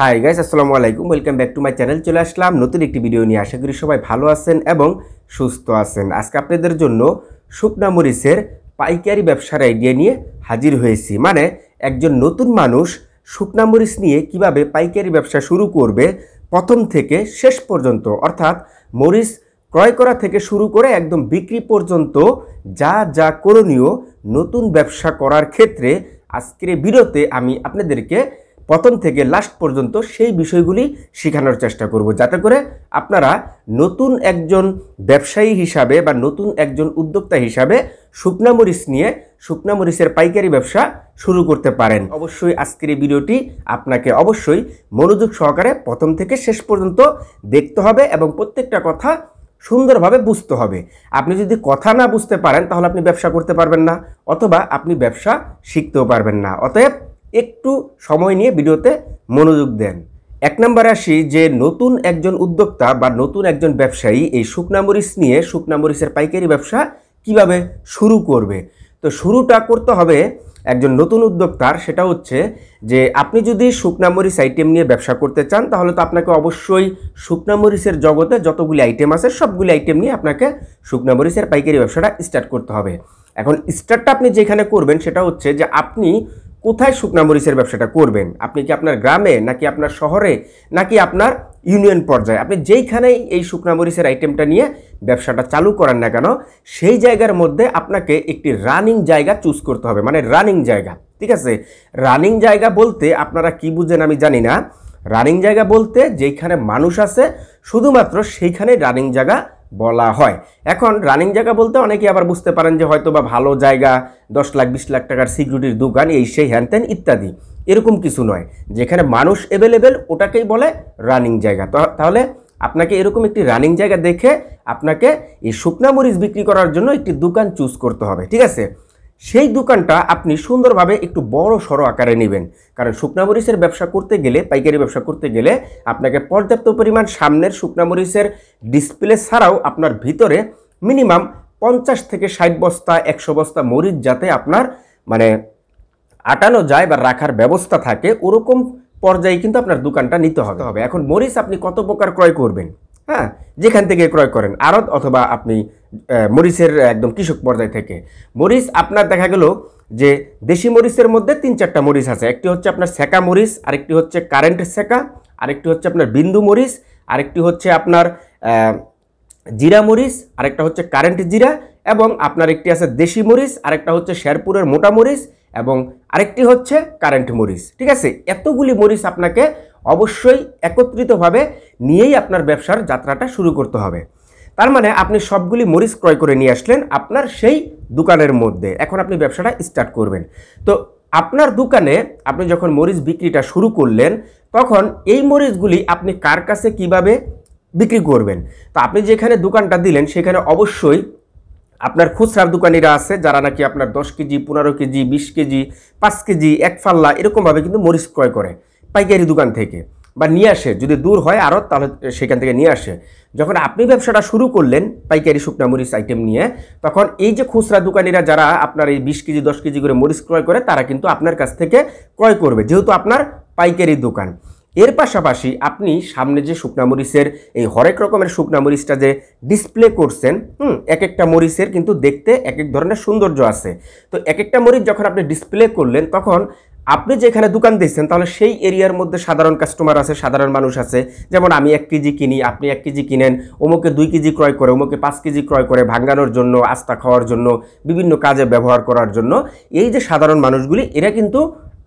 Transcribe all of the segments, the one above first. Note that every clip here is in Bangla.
হাই গাইস আসসালামু আলাইকুম welcome back to my channel চলে আসলাম নতুন একটি ভিডিও নিয়ে আশা করি সবাই ভালো আছেন এবং সুস্থ আছেন আজকে আপনাদের জন্য শুকনা মরিচের পাইকারি ব্যবসার আইডিয়া নিয়ে হাজির হয়েছি মানে একজন নতুন মানুষ শুকনা মরিচ নিয়ে কিভাবে পাইকারি ব্যবসা শুরু করবে প্রথম থেকে শেষ পর্যন্ত অর্থাৎ মরিচ ক্রয় করা থেকে শুরু করে একদম বিক্রি পর্যন্ত যা যা করণীয় নতুন ব্যবসা করার ক্ষেত্রে আজকের বিরতে আমি আপনাদেরকে প্রথম থেকে লাস্ট পর্যন্ত সেই বিষয়গুলি শেখানোর চেষ্টা করব যাতে করে আপনারা নতুন একজন ব্যবসায়ী হিসাবে বা নতুন একজন উদ্যোক্তা হিসাবে শুকনামরিচ নিয়ে শুকনামরিচের পাইকারি ব্যবসা শুরু করতে পারেন অবশ্যই আজকের এই ভিডিওটি আপনাকে অবশ্যই মনোযোগ সহকারে প্রথম থেকে শেষ পর্যন্ত দেখতে হবে এবং প্রত্যেকটা কথা সুন্দরভাবে বুঝতে হবে আপনি যদি কথা না বুঝতে পারেন তাহলে আপনি ব্যবসা করতে পারবেন না অথবা আপনি ব্যবসা শিখতেও পারবেন না অতএব একটু সময় নিয়ে ভিডিওতে মনোযোগ দেন এক নম্বর আসি যে নতুন একজন উদ্যোক্তা বা নতুন একজন ব্যবসায়ী এই শুকনামরিচ নিয়ে শুকনামরিচের পাইকারি ব্যবসা কিভাবে শুরু করবে তো শুরুটা করতে হবে একজন নতুন উদ্যোক্তার সেটা হচ্ছে যে আপনি যদি শুকনামরিচ আইটেম নিয়ে ব্যবসা করতে চান তাহলে তো আপনাকে অবশ্যই শুকনামরিচের জগতে যতগুলি আইটেম আছে সবগুলি আইটেম নিয়ে আপনাকে শুকনামরিচের পাইকারি ব্যবসাটা স্টার্ট করতে হবে এখন স্টার্টটা আপনি যেখানে করবেন সেটা হচ্ছে যে আপনি কোথায় শুকনা মরিচের ব্যবসাটা করবেন আপনি কি আপনার গ্রামে নাকি আপনার শহরে নাকি আপনার ইউনিয়ন পর্যায়ে আপনি যেইখানেই এই শুকনা মরিচের আইটেমটা নিয়ে ব্যবসাটা চালু করেন না কেন সেই জায়গার মধ্যে আপনাকে একটি রানিং জায়গা চুজ করতে হবে মানে রানিং জায়গা ঠিক আছে রানিং জায়গা বলতে আপনারা কি বুঝেন আমি জানি না রানিং জায়গা বলতে যেইখানে মানুষ আছে শুধুমাত্র সেইখানে রানিং জায়গা বলা হয় এখন রানিং জায়গা বলতে অনেকে আবার বুঝতে পারেন যে হয়তো বা ভালো জায়গা দশ লাখ বিশ লাখ টাকার সিকিউরিটির দোকান এই সেই হ্যানত্যান ইত্যাদি এরকম কিছু নয় যেখানে মানুষ অ্যাভেলেবেল ওটাকেই বলে রানিং জায়গা তাহলে আপনাকে এরকম একটি রানিং জায়গা দেখে আপনাকে এই শুকনা মরিচ বিক্রি করার জন্য একটি দোকান চুজ করতে হবে ঠিক আছে সেই দোকানটা আপনি সুন্দরভাবে একটু বড় সড়ো আকারে নেবেন কারণ শুকনামরিচের ব্যবসা করতে গেলে পাইকারি ব্যবসা করতে গেলে আপনাকে পর্যাপ্ত পরিমাণ সামনের শুকনামরিচের ডিসপ্লে ছাড়াও আপনার ভিতরে মিনিমাম পঞ্চাশ থেকে ষাট বস্তা একশো বস্তা মরিচ যাতে আপনার মানে আটানো যায় বা রাখার ব্যবস্থা থাকে ওরকম পর্যায়ে কিন্তু আপনার দোকানটা নিতে হবে এখন মরিচ আপনি কত প্রকার ক্রয় করবেন হ্যাঁ যেখান থেকে ক্রয় করেন আরত অথবা আপনি মরিচের একদম কৃষক পর্যায় থেকে মরিচ আপনার দেখা গেল যে দেশি মরিচের মধ্যে তিন চারটা মরিচ আছে একটি হচ্ছে আপনার সেকা মরিচ আরেকটি হচ্ছে কারেন্ট সেকা আরেকটি হচ্ছে আপনার বিন্দু মরিচ আরেকটি হচ্ছে আপনার জিরা মরিচ আরেকটা হচ্ছে কারেন্ট জিরা এবং আপনার একটি আছে দেশি মরিচ আরেকটা হচ্ছে শেরপুরের মোটা মরিচ এবং আরেকটি হচ্ছে কারেন্ট মরিচ ঠিক আছে এতগুলি মরিচ আপনাকে অবশ্যই একত্রিতভাবে নিয়েই আপনার ব্যবসার যাত্রাটা শুরু করতে হবে তার মানে আপনি সবগুলি মরিচ ক্রয় করে নিয়ে আসলেন আপনার সেই দোকানের মধ্যে এখন আপনি ব্যবসাটা স্টার্ট করবেন তো আপনার দোকানে আপনি যখন মরিচ বিক্রিটা শুরু করলেন তখন এই মরিচগুলি আপনি কার কাছে কিভাবে বিক্রি করবেন তো আপনি যেখানে দোকানটা দিলেন সেখানে অবশ্যই আপনার খুচরা দোকানিরা আছে যারা নাকি আপনার দশ কেজি পনেরো কেজি বিশ কেজি পাঁচ কেজি এক ফাল্লা এরকমভাবে কিন্তু মরিচ ক্রয় করে পাইকারি দোকান থেকে বা নিয়ে আসে যদি দূর হয় আরও তাহলে সেখান থেকে নিয়ে আসে যখন আপনি ব্যবসাটা শুরু করলেন পাইকারি শুকনা মরিচ আইটেম নিয়ে তখন এই যে খুচরা দোকানিরা যারা আপনার এই বিশ কেজি দশ কেজি করে মরিচ ক্রয় করে তারা কিন্তু আপনার কাছ থেকে ক্রয় করবে যেহেতু আপনার পাইকারি দোকান এর পাশাপাশি আপনি সামনে যে শুকনা মরিচের এই হরেক রকমের শুকনা মরিচটা যে ডিসপ্লে করছেন হুম এক একটা মরিচের কিন্তু দেখতে এক এক ধরনের সৌন্দর্য আছে তো এক একটা মরিচ যখন আপনি ডিসপ্লে করলেন তখন আপনি যেখানে দোকান দিচ্ছেন তাহলে সেই এরিয়ার মধ্যে সাধারণ কাস্টমার আছে সাধারণ মানুষ আছে যেমন আমি এক কেজি কিনি আপনি এক কেজি কিনেন অমুকে দুই কেজি ক্রয় করে অমুকে পাঁচ কেজি ক্রয় করে ভাঙ্গানোর জন্য আস্থা খাওয়ার জন্য বিভিন্ন কাজে ব্যবহার করার জন্য এই যে সাধারণ মানুষগুলি এরা কিন্তু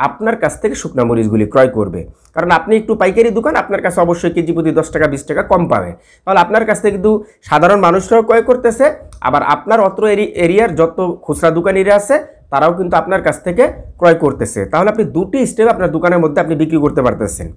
আপনার কাছ থেকে শুকনো মরিচগুলি ক্রয় করবে কারণ আপনি একটু পাইকারি দোকান আপনার কাছে অবশ্যই কেজি প্রতি দশ টাকা বিশ টাকা কম পাবে তাহলে আপনার কাছ থেকে কিন্তু সাধারণ মানুষরাও ক্রয় করতেছে আবার আপনার অত্র এরিয়ার যত খুচরা দোকানিরা আছে তারাও কিন্তু আপনার কাছ থেকে ক্রয় করতেছে তাহলে আপনি দুটি স্টেপ আপনার দোকানের মধ্যে আপনি বিক্রি করতে পারতেছেন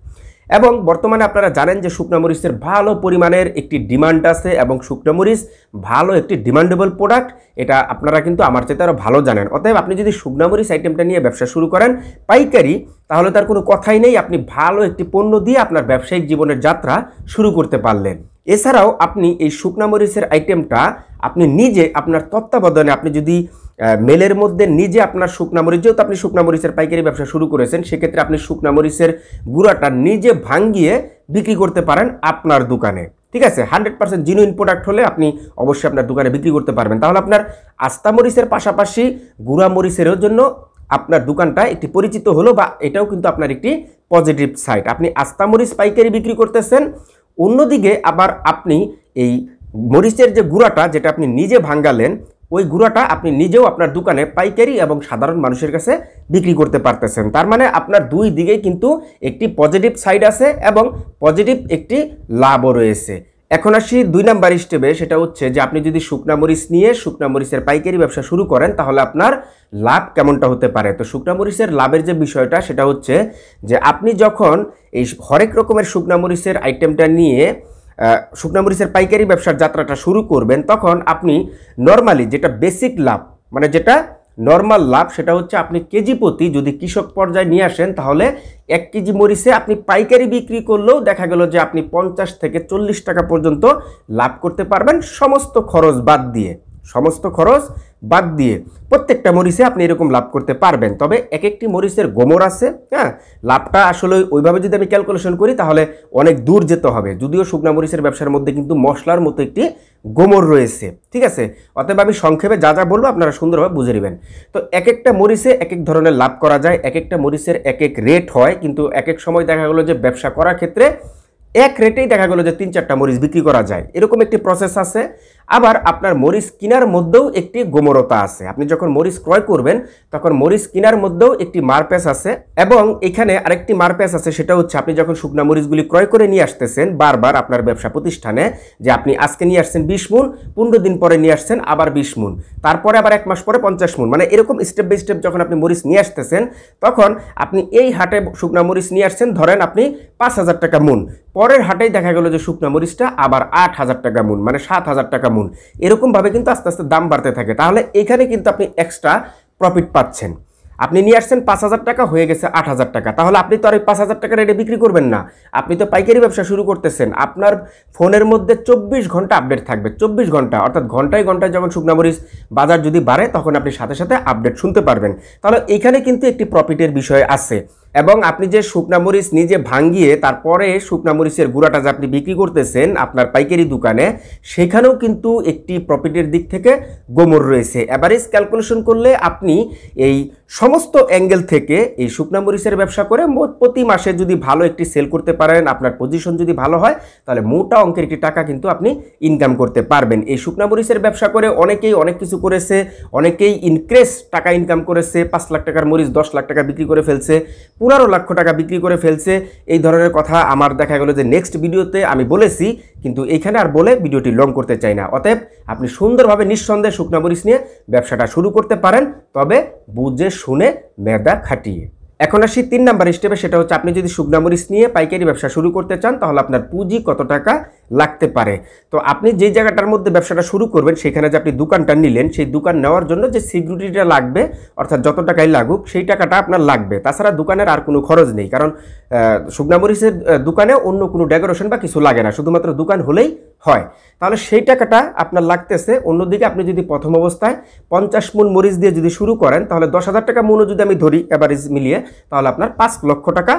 এবং বর্তমানে আপনারা জানেন যে শুকনামরিচের ভালো পরিমাণের একটি ডিমান্ড আছে এবং শুকনামরিচ ভালো একটি ডিমান্ডেবল প্রোডাক্ট এটা আপনারা কিন্তু আমার চাইতে আরও ভালো জানেন অতএব আপনি যদি শুকনামরিচ আইটেমটা নিয়ে ব্যবসা শুরু করেন পাইকারি তাহলে তার কোনো কথাই নেই আপনি ভালো একটি পণ্য দিয়ে আপনার ব্যবসায়িক জীবনের যাত্রা শুরু করতে পারলেন এছাড়াও আপনি এই শুকনামরিচের আইটেমটা আপনি নিজে আপনার তত্ত্বাবধানে আপনি যদি মেলের মধ্যে নিজে আপনার শুকনামরিচ যেহেতু আপনি শুকনামরিচের পাইকারি ব্যবসা শুরু করেছেন সেক্ষেত্রে আপনি শুকনামরিচের গুঁড়াটা নিজে ভাঙ্গিয়ে বিক্রি করতে পারেন আপনার দোকানে ঠিক আছে হান্ড্রেড পার্সেন্ট জিনুইন প্রোডাক্ট হলে আপনি অবশ্যই আপনার দোকানে বিক্রি করতে পারবেন তাহলে আপনার আস্তামরিচের পাশাপাশি গুঁড়া মরিচেরও জন্য আপনার দোকানটা একটি পরিচিত হলো বা এটাও কিন্তু আপনার একটি পজিটিভ সাইড আপনি আস্তামরিচ পাইকারি বিক্রি করতেছেন অন্যদিকে আবার আপনি এই মরিচের যে গুঁড়াটা যেটা আপনি নিজে ভাঙ্গালেন ওই গুঁড়াটা আপনি নিজেও আপনার দোকানে পাইকারি এবং সাধারণ মানুষের কাছে বিক্রি করতে পারতেছেন তার মানে আপনার দুই দিকেই কিন্তু একটি পজিটিভ সাইড আছে এবং পজিটিভ একটি লাভও রয়েছে এখন আসি দুই নাম্বার স্টেপে সেটা হচ্ছে যে আপনি যদি শুকনা মরিচ নিয়ে শুকনা মরিচের পাইকারি ব্যবসা শুরু করেন তাহলে আপনার লাভ কেমনটা হতে পারে তো শুকনা মরিচের লাভের যে বিষয়টা সেটা হচ্ছে যে আপনি যখন এই হরেক রকমের শুকনা মরিচের আইটেমটা নিয়ে শুকনামরিচের পাইকারি ব্যবসার যাত্রাটা শুরু করবেন তখন আপনি নর্মালি যেটা বেসিক লাভ মানে যেটা নর্মাল লাভ সেটা হচ্ছে আপনি কেজি প্রতি যদি কৃষক পর্যায়ে নিয়ে আসেন তাহলে এক কেজি মরিচে আপনি পাইকারি বিক্রি করলেও দেখা গেল যে আপনি পঞ্চাশ থেকে চল্লিশ টাকা পর্যন্ত লাভ করতে পারবেন সমস্ত খরচ বাদ দিয়ে সমস্ত খরচ বাদ দিয়ে প্রত্যেকটা মরিচে আপনি এরকম লাভ করতে পারবেন তবে এক একটি মরিচের গোমর আছে হ্যাঁ লাভটা আসলে ওইভাবে যদি আমি ক্যালকুলেশন করি তাহলে অনেক দূর যেতে হবে যদিও শুকনা মরিচের ব্যবসার মধ্যে কিন্তু মশলার মতো একটি গোমর রয়েছে ঠিক আছে অতএব আমি সংক্ষেপে যা যা বলবো আপনারা সুন্দরভাবে বুঝে নেবেন তো এক একটা মরিচে এক এক ধরনের লাভ করা যায় এক একটা মরিচের এক এক রেট হয় কিন্তু এক এক সময় দেখা গেলো যে ব্যবসা করার ক্ষেত্রে এক রেটেই দেখা গেলো যে তিন চারটা মরিচ বিক্রি করা যায় এরকম একটি প্রসেস আছে আবার আপনার মরিচ কিনার মধ্যেও একটি গোমরতা আছে আপনি যখন মরিচ ক্রয় করবেন তখন মরিচ কিনার মধ্যেও একটি মারপ্যাস আছে এবং এখানে আরেকটি মারপ্যাস আছে সেটা হচ্ছে আপনি যখন শুকনা মরিচগুলি ক্রয় করে নিয়ে আসতেছেন বারবার আপনার ব্যবসা প্রতিষ্ঠানে যে আপনি আজকে নিয়ে আসছেন বিশ মুন পনেরো দিন পরে নিয়ে আসছেন আবার বিশ মুন তারপরে আবার এক মাস পরে পঞ্চাশ মুন মানে এরকম স্টেপ বাই স্টেপ যখন আপনি মরিচ নিয়ে আসতেছেন তখন আপনি এই হাটে শুকনা মরিচ নিয়ে আসছেন ধরেন আপনি পাঁচ হাজার টাকা মুন পরের হাটেই দেখা গেল যে শুকনা মরিচটা আবার আট হাজার টাকা মুন মানে সাত হাজার টাকা মুন এরকমভাবে কিন্তু আস্তে আস্তে দাম বাড়তে থাকে তাহলে এখানে কিন্তু আপনি এক্সট্রা প্রফিট পাচ্ছেন আপনি নিয়ে আসছেন পাঁচ হাজার টাকা হয়ে গেছে আট হাজার টাকা তাহলে আপনি তো আর ওই পাঁচ হাজার টাকা রেটে বিক্রি করবেন না আপনি তো পাইকারি ব্যবসা শুরু করতেছেন আপনার ফোনের মধ্যে চব্বিশ ঘন্টা আপডেট থাকবে চব্বিশ ঘন্টা অর্থাৎ ঘন্টায় ঘন্টায় যখন শুকনামরিচ বাজার যদি বাড়ে তখন আপনি সাথে সাথে আপডেট শুনতে পারবেন তাহলে এখানে কিন্তু একটি প্রফিটের বিষয় আছে এবং আপনি যে শুকনামরিচ নিজে ভাঙ্গিয়ে তারপরে শুকনামরিচের গুঁড়াটা যে আপনি বিক্রি করতেছেন আপনার পাইকারি দোকানে সেখানেও কিন্তু একটি প্রফিটের দিক থেকে গোমর রয়েছে অ্যাভারেজ ক্যালকুলেশন করলে আপনি এই সমস্ত অ্যাঙ্গেল থেকে এই শুকনা মরিচের ব্যবসা করে মোট প্রতি মাসে যদি ভালো একটি সেল করতে পারেন আপনার পজিশন যদি ভালো হয় তাহলে মোটা অঙ্কের একটি টাকা কিন্তু আপনি ইনকাম করতে পারবেন এই শুকনা মরিচের ব্যবসা করে অনেকেই অনেক কিছু করেছে অনেকেই ইনক্রেস টাকা ইনকাম করেছে পাঁচ লাখ টাকার মরিচ দশ লাখ টাকা বিক্রি করে ফেলছে পনেরো লক্ষ টাকা বিক্রি করে ফেলছে এই ধরনের কথা আমার দেখা গেল যে নেক্সট ভিডিওতে আমি বলেছি কিন্তু এখানে আর বলে ভিডিওটি লং করতে চাই না অতএব আপনি সুন্দরভাবে নিঃসন্দেহে শুকনা মরিচ নিয়ে ব্যবসাটা শুরু করতে পারেন তবে বুঝে শুনে মেদা খাটিয়ে এখন আসি তিন নাম্বার স্টেপে সেটা হচ্ছে আপনি যদি শুকনামরিচ নিয়ে পাইকারি ব্যবসা শুরু করতে চান তাহলে আপনার পুঁজি কত টাকা লাগতে পারে তো আপনি যে জায়গাটার মধ্যে ব্যবসাটা শুরু করবেন সেখানে যে আপনি দোকানটা নিলেন সেই দোকান নেওয়ার জন্য যে সিকিউরিটিটা লাগবে অর্থাৎ যত টাকাই লাগুক সেই টাকাটা আপনার লাগবে তাছাড়া দোকানের আর কোনো খরচ নেই কারণ শুকনামরিচের দোকানে অন্য কোনো ডেকোরেশন বা কিছু লাগে না শুধুমাত্র দোকান হলেই হয় তাহলে সেই টাকাটা আপনার লাগতেছে অন্যদিকে আপনি যদি প্রথম অবস্থায় পঞ্চাশ মন মরিচ দিয়ে যদি শুরু করেন তাহলে দশ হাজার টাকা মনও যদি আমি ধরি অ্যাভারেজ মিলিয়ে তাহলে আপনার পাঁচ লক্ষ টাকা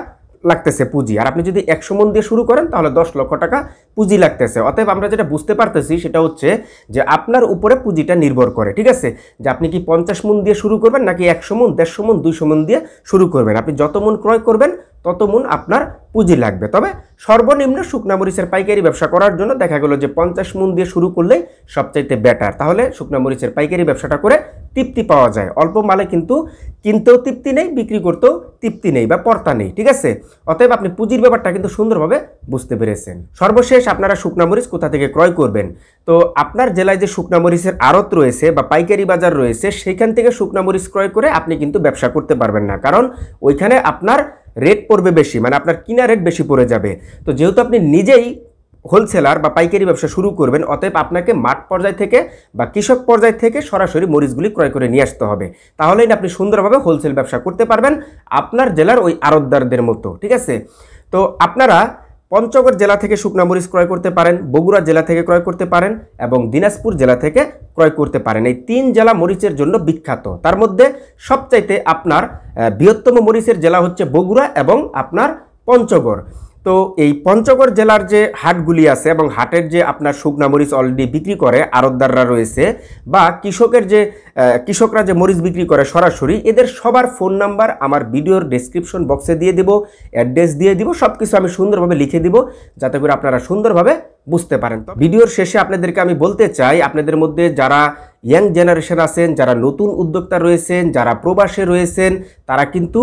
লাগতেছে পুঁজি আর আপনি যদি একশো মন দিয়ে শুরু করেন তাহলে দশ লক্ষ টাকা পুঁজি লাগতেছে অতএব আমরা যেটা বুঝতে পারতেছি সেটা হচ্ছে যে আপনার উপরে পুঁজিটা নির্ভর করে ঠিক আছে যে আপনি কি পঞ্চাশ মন দিয়ে শুরু করবেন নাকি একশো মন দেড়শো মন দুইশো মন দিয়ে শুরু করবেন আপনি যত মন ক্রয় করবেন তত মুন আপনার পুঁজি লাগবে তবে সর্বনিম্ন শুকনামরিচের পাইকারি ব্যবসা করার জন্য দেখা গেল যে পঞ্চাশ মুন দিয়ে শুরু করলেই সবচাইতে বেটার তাহলে শুকনামরিচের পাইকারি ব্যবসাটা করে তৃপ্তি পাওয়া যায় অল্প মালে কিন্তু কিনতেও তৃপ্তি নেই বিক্রি করতেও তৃপ্তি নেই বা পর্তা নেই ঠিক আছে অতএব আপনি পুঁজির ব্যাপারটা কিন্তু সুন্দরভাবে বুঝতে পেরেছেন সর্বশেষ আপনারা শুকনামরিচ কোথা থেকে ক্রয় করবেন তো আপনার জেলায় যে শুকনামরিচের আড়ত রয়েছে বা পাইকারি বাজার রয়েছে সেখান থেকে শুকনামরিচ ক্রয় করে আপনি কিন্তু ব্যবসা করতে পারবেন না কারণ ওইখানে আপনার রেট পড়বে বেশি মানে আপনার কিনা রেট বেশি পড়ে যাবে তো যেহেতু আপনি নিজেই হোলসেলার বা পাইকারি ব্যবসা শুরু করবেন অতএব আপনাকে মাঠ পর্যায় থেকে বা কৃষক পর্যায় থেকে সরাসরি মরিচগুলি ক্রয় করে নিয়ে আসতে হবে তাহলেই আপনি সুন্দরভাবে হোলসেল ব্যবসা করতে পারবেন আপনার জেলার ওই আরতদারদের মতো ঠিক আছে তো আপনারা পঞ্চগড় জেলা থেকে শুকনা মরিচ ক্রয় করতে পারেন বগুড়া জেলা থেকে ক্রয় করতে পারেন এবং দিনাজপুর জেলা থেকে ক্রয় করতে পারেন এই তিন জেলা মরিচের জন্য বিখ্যাত তার মধ্যে সবচাইতে আপনার বৃহত্তম মরিচের জেলা হচ্ছে বগুড়া এবং আপনার পঞ্চগড় তো এই পঞ্চগড় জেলার যে হাটগুলি আছে এবং হাটের যে আপনার শুকনা মরিচ অলরেডি বিক্রি করে আরতদাররা রয়েছে বা কৃষকের যে কৃষকরা যে মরিচ বিক্রি করে সরাসরি এদের সবার ফোন নাম্বার আমার ভিডিওর ডিসক্রিপশন বক্সে দিয়ে দিব অ্যাড্রেস দিয়ে দিব সব কিছু আমি সুন্দরভাবে লিখে দিব যাতে করে আপনারা সুন্দরভাবে বুঝতে পারেন তো ভিডিওর শেষে আপনাদেরকে আমি বলতে চাই আপনাদের মধ্যে যারা ইয়াং জেনারেশন আছেন যারা নতুন উদ্যোক্তা রয়েছেন যারা প্রবাসে রয়েছেন তারা কিন্তু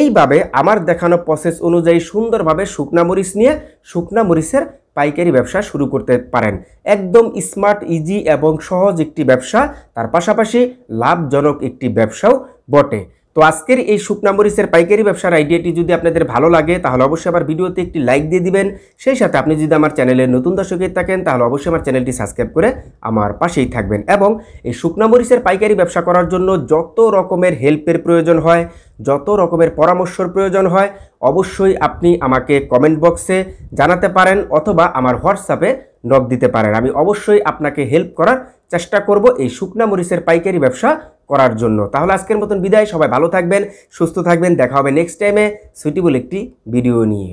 এইভাবে আমার দেখানো প্রসেস অনুযায়ী সুন্দরভাবে শুকনা মরিচ নিয়ে শুকনা মরিচের পাইকারি ব্যবসা শুরু করতে পারেন একদম স্মার্ট ইজি এবং সহজ একটি ব্যবসা তার পাশাপাশি লাভজনক একটি ব্যবসাও বটে তো আজকের এই শুকনা মরিচের পাইকারি ব্যবসার আইডিয়াটি যদি আপনাদের ভালো লাগে তাহলে অবশ্যই আমার ভিডিওতে একটি লাইক দিয়ে দিবেন সেই সাথে আপনি যদি আমার চ্যানেলের নতুন দর্শকের থাকেন তাহলে অবশ্যই আমার চ্যানেলটি সাবস্ক্রাইব করে আমার পাশেই থাকবেন এবং এই শুকনা মরিচের পাইকারি ব্যবসা করার জন্য যত রকমের হেল্পের প্রয়োজন হয় যত রকমের পরামর্শর প্রয়োজন হয় অবশ্যই আপনি আমাকে কমেন্ট বক্সে জানাতে পারেন অথবা আমার হোয়াটসঅ্যাপে নক দিতে পারেন আমি অবশ্যই আপনাকে হেল্প করার চেষ্টা করব এই শুকনা মরিচের পাইকারি ব্যবসা করার জন্য তাহলে আজকের মতন বিদায় সবাই ভালো থাকবেন সুস্থ থাকবেন দেখা হবে নেক্সট টাইমে সুইটেবল একটি ভিডিও নিয়ে